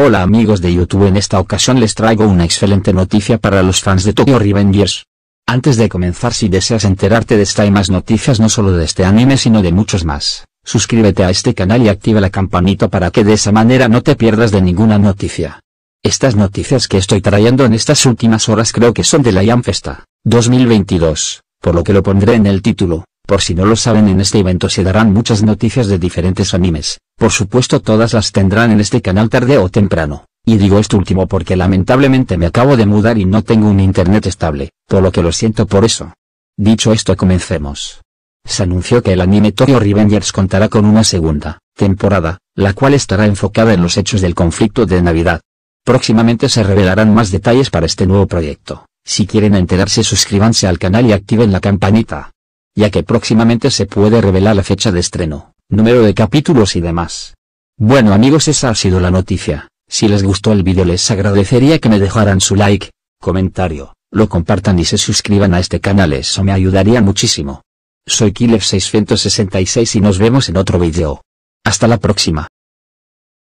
Hola amigos de YouTube en esta ocasión les traigo una excelente noticia para los fans de Tokyo Revengers. Antes de comenzar si deseas enterarte de esta y más noticias no solo de este anime sino de muchos más, suscríbete a este canal y activa la campanita para que de esa manera no te pierdas de ninguna noticia. Estas noticias que estoy trayendo en estas últimas horas creo que son de la IAM Festa, 2022, por lo que lo pondré en el título, por si no lo saben en este evento se darán muchas noticias de diferentes animes, por supuesto todas las tendrán en este canal tarde o temprano, y digo esto último porque lamentablemente me acabo de mudar y no tengo un internet estable, por lo que lo siento por eso. Dicho esto comencemos. Se anunció que el anime Tokyo Revengers contará con una segunda temporada, la cual estará enfocada en los hechos del conflicto de Navidad. Próximamente se revelarán más detalles para este nuevo proyecto. Si quieren enterarse suscríbanse al canal y activen la campanita ya que próximamente se puede revelar la fecha de estreno, número de capítulos y demás. Bueno amigos esa ha sido la noticia, si les gustó el vídeo les agradecería que me dejaran su like, comentario, lo compartan y se suscriban a este canal eso me ayudaría muchísimo. Soy Kilef666 y nos vemos en otro vídeo. Hasta la próxima.